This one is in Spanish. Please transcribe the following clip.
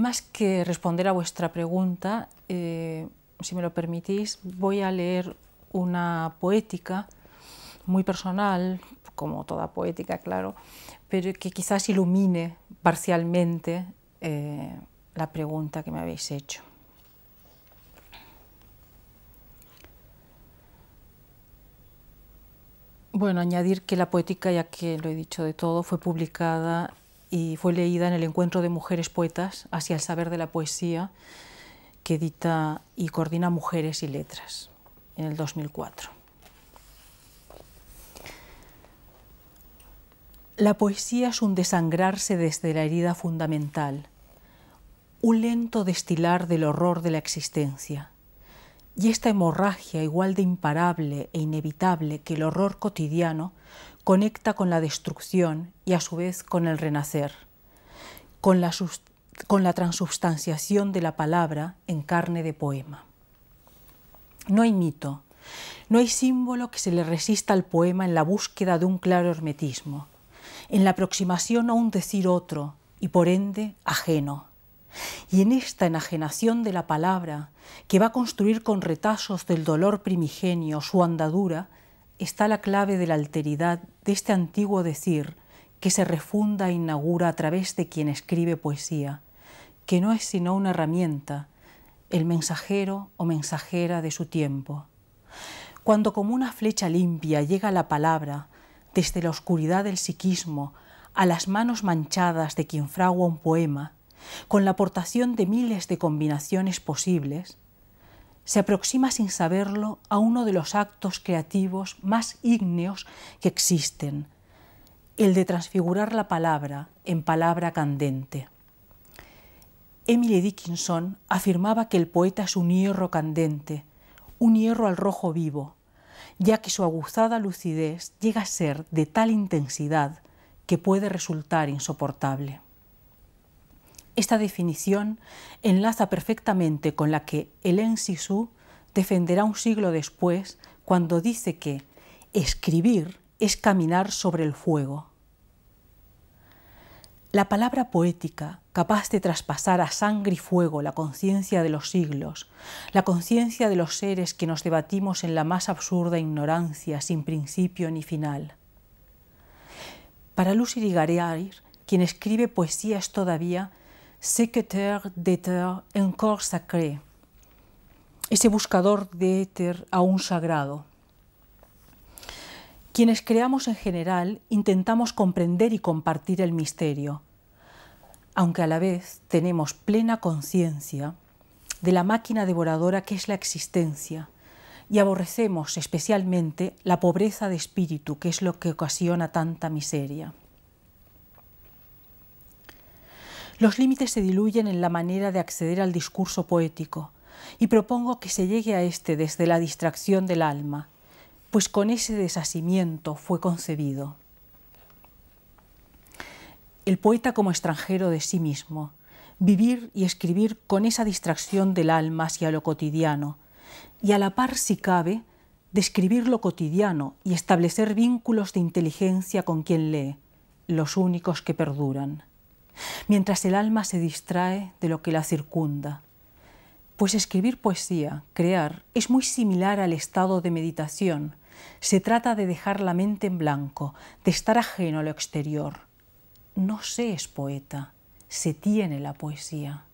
Más que responder a vuestra pregunta, eh, si me lo permitís, voy a leer una poética muy personal, como toda poética, claro, pero que quizás ilumine parcialmente eh, la pregunta que me habéis hecho. Bueno, añadir que la poética, ya que lo he dicho de todo, fue publicada y fue leída en el Encuentro de Mujeres Poetas hacia el Saber de la Poesía, que edita y coordina Mujeres y Letras, en el 2004. La poesía es un desangrarse desde la herida fundamental, un lento destilar del horror de la existencia. Y esta hemorragia, igual de imparable e inevitable que el horror cotidiano, conecta con la destrucción y a su vez con el renacer, con la, transubstanciación de la palabra en carne de poema. No hay mito, no hay símbolo que se le resista al poema en la búsqueda de un claro hermetismo, en la aproximación a un decir otro y por ende ajeno. Y en esta enajenación de la palabra, que va a construir con retazos del dolor primigenio su andadura, está la clave de la alteridad de este antiguo decir que se refunda e inaugura a través de quien escribe poesía, que no es sino una herramienta, el mensajero o mensajera de su tiempo. Cuando como una flecha limpia llega la palabra desde la oscuridad del psiquismo a las manos manchadas de quien fragua un poema, con la aportación de miles de combinaciones posibles, se aproxima sin saberlo a uno de los actos creativos más ígneos que existen, el de transfigurar la palabra en palabra candente. Emily Dickinson afirmaba que el poeta es un hierro candente, un hierro al rojo vivo, ya que su aguzada lucidez llega a ser de tal intensidad que puede resultar insoportable. Esta definición enlaza perfectamente con la que Hélène Sisu defenderá un siglo después cuando dice que escribir es caminar sobre el fuego. La palabra poética, capaz de traspasar a sangre y fuego la conciencia de los siglos, la conciencia de los seres que nos debatimos en la más absurda ignorancia sin principio ni final. Para Lucy Ligareir, quien escribe poesías todavía secrétaire en encore sacré, ese buscador de éter aún sagrado. Quienes creamos en general intentamos comprender y compartir el misterio, aunque a la vez tenemos plena conciencia de la máquina devoradora que es la existencia y aborrecemos especialmente la pobreza de espíritu que es lo que ocasiona tanta miseria. Los límites se diluyen en la manera de acceder al discurso poético y propongo que se llegue a este desde la distracción del alma, pues con ese desasimiento fue concebido. El poeta como extranjero de sí mismo, vivir y escribir con esa distracción del alma hacia lo cotidiano, y a la par, si cabe, describir lo cotidiano y establecer vínculos de inteligencia con quien lee, los únicos que perduran mientras el alma se distrae de lo que la circunda. Pues escribir poesía, crear, es muy similar al estado de meditación. Se trata de dejar la mente en blanco, de estar ajeno a lo exterior. No se es poeta, se tiene la poesía.